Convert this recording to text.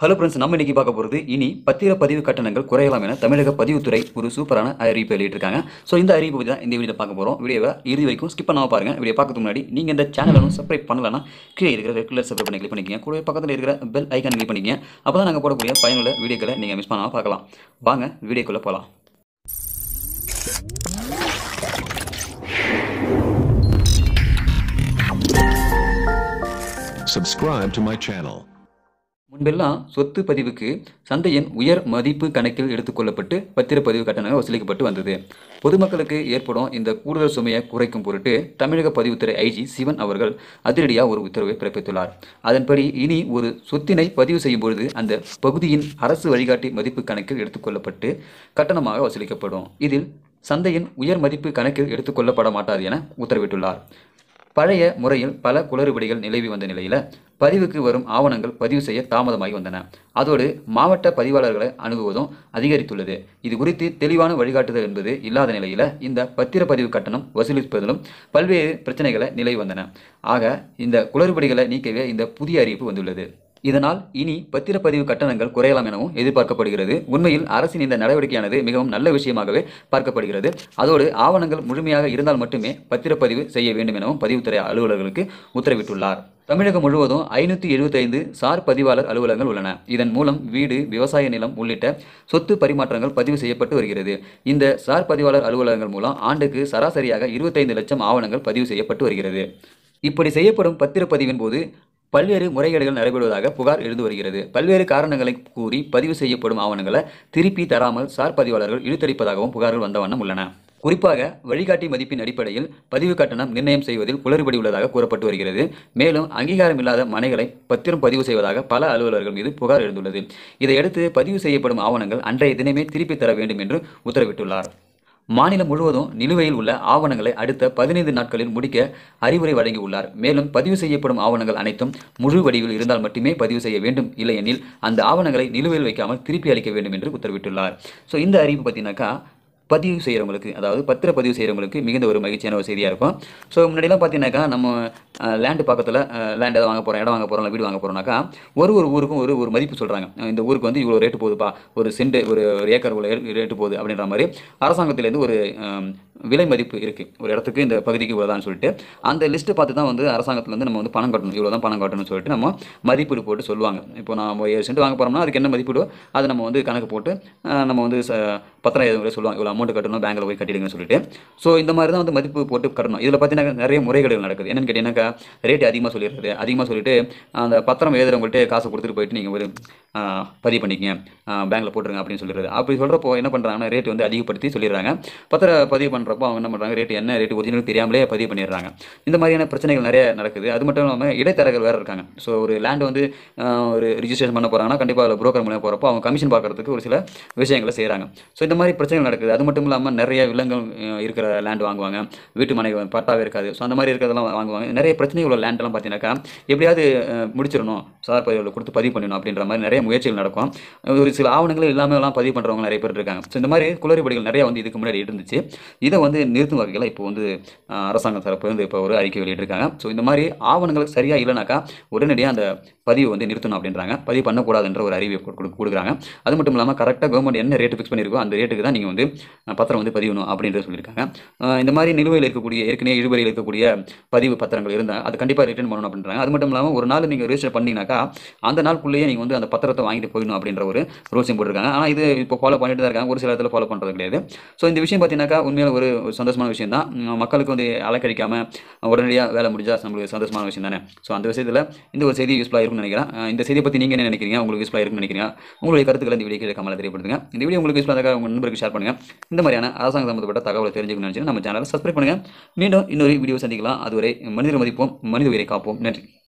Hello friends நம்ம இன்னைக்கு பார்க்க போகிறது இனி பத்திர பதிவு கட்டணங்கள் குறையலாம் என தமிழக பதிவுத்துறை ஒரு சூப்பரான அறிவிப்பு வெளியிட்டிருக்காங்க ஸோ இந்த அறிவிப்பு பற்றி தான் இந்த வீடியோ பார்க்க போகிறோம் வீடியோவை இறுதி வரைக்கும் ஸ்கிப் பண்ணாமல் பாருங்கள் வீடியோ பார்க்கறதுக்கு முன்னாடி நீங்கள் இந்த சேனலும் சப்ஸ்கிரைப் பண்ணலன்னா கீழே இருக்கிற ரெகுலர் சப்ஸ்கிரைப் பண்ணி கிளிக் பண்ணிக்கங்க கூட பக்கத்தில் இருக்கிற பெல் ஐக்கான் கிளிக் பண்ணிக்கங்க அப்போ தான் நாங்கள் போடக்கூடிய பயனுள்ள வீடியோக்களை நீங்கள் மிஸ் பண்ணாமல் பார்க்கலாம் வாங்க வீடியோக்குள்ளே போகலாம் Subscribe to my channel. முன்பெல்லாம் சொத்து பதிவுக்கு சந்தையின் உயர் மதிப்பு கணக்கில் எடுத்துக்கொள்ளப்பட்டு பத்திரப்பதிவு கட்டணங்கள் வசூலிக்கப்பட்டு வந்தது பொதுமக்களுக்கு ஏற்படும் இந்த கூடுதல் சுமையை குறைக்கும் பொருட்டு தமிழக பதிவுத்துறை ஐஜி சிவன் அவர்கள் அதிரடியாக ஒரு உத்தரவை பிறப்பித்துள்ளார் அதன்படி இனி ஒரு சொத்தினை பதிவு செய்யும் பொழுது அந்த பகுதியின் அரசு வழிகாட்டி மதிப்பு கணக்கில் எடுத்துக்கொள்ளப்பட்டு கட்டணமாக வசூலிக்கப்படும் இதில் சந்தையின் உயர் மதிப்பு கணக்கில் எடுத்துக்கொள்ளப்பட மாட்டாது என உத்தரவிட்டுள்ளார் பழைய முறையில் பல குளறுபடிகள் நிலவி வந்த நிலையில் பதிவுக்கு வரும் ஆவணங்கள் பதிவு செய்ய தாமதமாகி வந்தன அதோடு மாவட்ட பதிவாளர்களை அணுகுவதும் அதிகரித்துள்ளது இது குறித்து தெளிவான வழிகாட்டுதல் என்பது இல்லாத நிலையில் இந்த பத்திரப்பதிவு கட்டணம் வசூலிப்பதிலும் பல்வேறு பிரச்சனைகளை நிலை வந்தன ஆக இந்த குளறுபடிகளை நீக்கவே இந்த புதிய அறிவிப்பு வந்துள்ளது இதனால் இனி பத்திரப்பதிவு கட்டணங்கள் குறையலாம் எனவும் எதிர்பார்க்கப்படுகிறது உண்மையில் அரசின் இந்த நடவடிக்கையானது மிகவும் நல்ல விஷயமாகவே பார்க்கப்படுகிறது அதோடு ஆவணங்கள் முழுமையாக இருந்தால் மட்டுமே பத்திரப்பதிவு செய்ய வேண்டும் எனவும் பதிவுத்துறை அலுவலர்களுக்கு உத்தரவிட்டுள்ளார் தமிழகம் முழுவதும் ஐநூற்றி எழுபத்தைந்து சார் பதிவாளர் அலுவலகங்கள் உள்ளன இதன் மூலம் வீடு விவசாய நிலம் உள்ளிட்ட சொத்து பரிமாற்றங்கள் பதிவு செய்யப்பட்டு வருகிறது இந்த சார் பதிவாளர் அலுவலகங்கள் மூலம் ஆண்டுக்கு சராசரியாக இருபத்தைந்து லட்சம் ஆவணங்கள் பதிவு செய்யப்பட்டு வருகிறது இப்படி செய்யப்படும் பத்திரப்பதிவின் போது பல்வேறு முறைகேடுகள் நடைபெறுவதாக புகார் எழுந்து வருகிறது பல்வேறு காரணங்களை கூறி பதிவு செய்யப்படும் ஆவணங்களை திருப்பி தராமல் சார் பதிவாளர்கள் இழுத்தடிப்பதாகவும் புகார்கள் வந்த வண்ணம் உள்ளன குறிப்பாக வழிகாட்டி மதிப்பின் அடிப்படையில் பதிவு கட்டணம் நிர்ணயம் செய்வதில் குளறுபடி உள்ளதாக கூறப்பட்டு வருகிறது மேலும் அங்கீகாரம் இல்லாத மனைகளை பத்திரம் பதிவு செய்வதாக பல அலுவலர்கள் மீது புகார் எழுந்துள்ளது இதையடுத்து பதிவு செய்யப்படும் ஆவணங்கள் அன்றைய தினமே திருப்பித் தர வேண்டும் என்று உத்தரவிட்டுள்ளார் மாநிலம் முழுவதும் நிலுவையில் உள்ள ஆவணங்களை அடுத்த பதினைந்து நாட்களில் முடிக்க அறிவுரை வழங்கியுள்ளார் மேலும் பதிவு செய்யப்படும் ஆவணங்கள் அனைத்தும் முழு வடிவில் இருந்தால் மட்டுமே பதிவு செய்ய வேண்டும் இல்லையெனில் அந்த ஆவணங்களை நிலுவையில் வைக்காமல் திருப்பி அளிக்க வேண்டும் என்று உத்தரவிட்டுள்ளார் ஸோ இந்த அறிவிப்பு பார்த்தீங்கன்னாக்கா பதிவு செய்கிறவங்களுக்கு அதாவது பத்திர பதிவு செய்கிறவங்களுக்கு மிகுந்த ஒரு மகிழ்ச்சியான ஒரு செய்தியாக இருக்கும் ஸோ முன்னாடியெல்லாம் பார்த்தீங்கன்னாக்கா நம்ம லேண்டு பக்கத்தில் லேண்ட் எதாவது வாங்க போகிறோம் இடம் வாங்க போகிறோம் வீடு வாங்க போகிறோம்னாக்கா ஒரு ஒரு ஊருக்கும் ஒரு ஒரு மதிப்பு சொல்கிறாங்க இந்த ஊருக்கு வந்து இவ்வளோ ரேட்டு போகுதுப்பா ஒரு சென்ட் ஒரு ஏக்கர் இவ்வளோ ரேட்டு போகுது அப்படின்ற மாதிரி அரசாங்கத்திலேருந்து ஒரு விலை மதிப்பு இருக்குது ஒரு இடத்துக்கு இந்த பகுதிக்கு இவ்வளோதான்னு சொல்லிட்டு அந்த லிஸ்ட்டு பார்த்து தான் வந்து வந்து நம்ம வந்து பணம் கட்டணும் இவ்வளோ தான் பணம் கட்டணும்னு சொல்லிட்டு நம்ம மதிப்பீடு போட்டு சொல்லுவாங்க இப்போ நான் ஏழு சென்ட் வாங்க போகிறோம்னா அதுக்கு என்ன மதிப்பீடோ அதை நம்ம வந்து கணக்கு போட்டு நம்ம வந்து பத்திரம் எதுவும் சொல்லுவாங்க இவ்வளோ அமௌண்ட் கட்டணும் பேங்கில் போய் கட்டிடுங்கன்னு சொல்லிட்டு ஸோ இந்த மாதிரி தான் வந்து மதிப்பு போட்டு கட்டணும் இதில் பார்த்தீங்கன்னா நிறைய முறைகேடுகள் நடக்குது என்னென்னு கேட்டீங்கன்னா ரேட் அதிகமாக சொல்லிடுறது அதிகமாக சொல்லிட்டு அந்த பத்திரம் எழுதுறவங்கள்ட்ட காசு கொடுத்துட்டு போயிட்டு நீங்கள் ஒரு பதிவு பண்ணிக்கங்க பேங்கில் போட்டுருங்க அப்படின்னு சொல்லிடுறது அப்படி சொல்கிறப்போ என்ன பண்ணுறாங்கன்னா ரேட் வந்து அதிகப்படுத்தி சொல்லிடுறாங்க பத்திரம் பதிவு பண்ணுற பண்ணுறப்போ அவங்க என்ன பண்ணுறாங்க ரேட் என்ன ரேட்டு ஒரிஜினல் தெரியாமலே பதிவு பண்ணிடுறாங்க இந்த மாதிரியான பிரச்சனைகள் நிறைய நடக்குது அது மட்டும் இல்லாமல் இடைத்தரகர்கள் வேறு இருக்காங்க ஸோ ஒரு லேண்ட் வந்து ஒரு ரிஜிஸ்ட்ரேஷன் பண்ண போகிறாங்கன்னா கண்டிப்பாக அதில் ப்ரோக்கர் மூலியம் போகிறப்போ அவங்க கமிஷன் பார்க்குறதுக்கு ஒரு சில விஷயங்களை செய்கிறாங்க ஸோ இந்த மாதிரி பிரச்சனைகள் நடக்குது அது மட்டும் இல்லாமல் நிறைய விலங்குகள் இருக்கிற லேண்ட் வாங்குவாங்க வீட்டு மனைவி பட்டாவே இருக்காது ஸோ அந்த மாதிரி இருக்கிறதெல்லாம் வாங்குவாங்க நிறைய பிரச்சனை உள்ள லேண்டெல்லாம் பார்த்தீங்கன்னாக்கா எப்படியாவது முடிச்சிடணும் சார் பதிவில் கொடுத்து பதிவு பண்ணணும் அப்படின்ற மாதிரி நிறைய முயற்சிகள் நடக்கும் ஒரு சில ஆவணங்கள் இல்லாமல் எல்லாம் பதிவு பண்ணுறவங்க நிறைய பேர் இருக்காங்க ஸோ இந்த மாதிரி குளறுபடிகள் நிறைய வந்து இதுக்கு முன்னாடி இருந்துச்சு இதை இதை வந்து நிறுத்தும் வகையில் இப்போ வந்து அரசாங்கம் தரப்பு வந்து இப்போ ஒரு அறிக்கை வெளியிட்டிருக்காங்க ஸோ இந்த மாதிரி ஆவணங்கள் சரியாக இல்லைனாக்கா உடனடியாக அந்த பதிவு வந்து நிறுத்தணும் அப்படின்றாங்க பதிவு பண்ணக்கூடாதுன்ற ஒரு அறிவை கொடுக்குறாங்க அது மட்டும் இல்லாமல் கரெக்டாக கவர்மெண்ட் என்ன ரேட்டு ஃபிக்ஸ் பண்ணியிருக்கோ அந்த ரேட்டுக்கு தான் நீங்கள் வந்து பத்திரம் வந்து பதிவணும் அப்படின்றது சொல்லியிருக்காங்க இந்த மாதிரி நிலுவையில் இருக்கக்கூடிய ஏற்கனவே இழுபறியில் இருக்கக்கூடிய பதிவு பத்திரங்கள் இருந்தால் அது கண்டிப்பாக ரிட்டர்ன் பண்ணணும் அப்படின்றாங்க அது மட்டும் இல்லாமல் ஒரு நாள் நீங்கள் ரிஜிஸ்டர் பண்ணிங்கனாக்கா அந்த நாளுக்குள்ளேயே நீங்கள் வந்து அந்த பத்திரத்தை வாங்கிட்டு போயிடணும் அப்படின்ற ஒரு ரூல்ஸையும் போட்டிருக்காங்க ஆனால் இது இப்போ ஃபாலோ பண்ணிட்டு தான் இருக்காங்க ஒரு சில இடத்துல ஃபாலோ பண்ணுறது கிடையாது ஸோ இந்த விஷயம் பார்த்தீங்கன்னாக்கா உண்மையில் ஒரு ஒரு சந்தோஷமான விஷயம் தான் மக்களுக்கு வந்து அலைக்கழிக்காமல் உடனடியாக வேலை முடிஞ்சா நம்மளுக்கு சந்தோஷமான விஷயம் தானே ஸோ அந்த விஷயத்தில் இந்த ஒரு செய்தி யூஸ்ஃபுல்லாக இருக்கும்னு நினைக்கிறேன் இந்த செய்தியை பற்றி நீங்கள் என்ன நினைக்கிறீங்க உங்களுக்கு யூஸ்ஃபுல்லாக இருக்குன்னு நினைக்கிறீங்க உங்களுடைய கருத்துக்களை இந்த வீடியோ கீழே கமலை தெரியப்படுத்துங்க இந்த வீடியோ உங்களுக்கு யூஸ்ஃபுல்லாக உங்கள் நண்பருக்கு ஷேர் பண்ணுங்கள் இந்த மாதிரியான அரசாங்க சம்பந்தப்பட்ட தகவலை தெரிஞ்சுக்கணும்னு நினச்சி நம்ம சேனலை சப்ஸ்கிரைப் பண்ணுங்கள் மீண்டும் இன்னொரு வீடியோ சந்திக்கலாம் அதுவரை மனிதர் மதிப்போம் மனித உயிரை காப்போம் நன்றி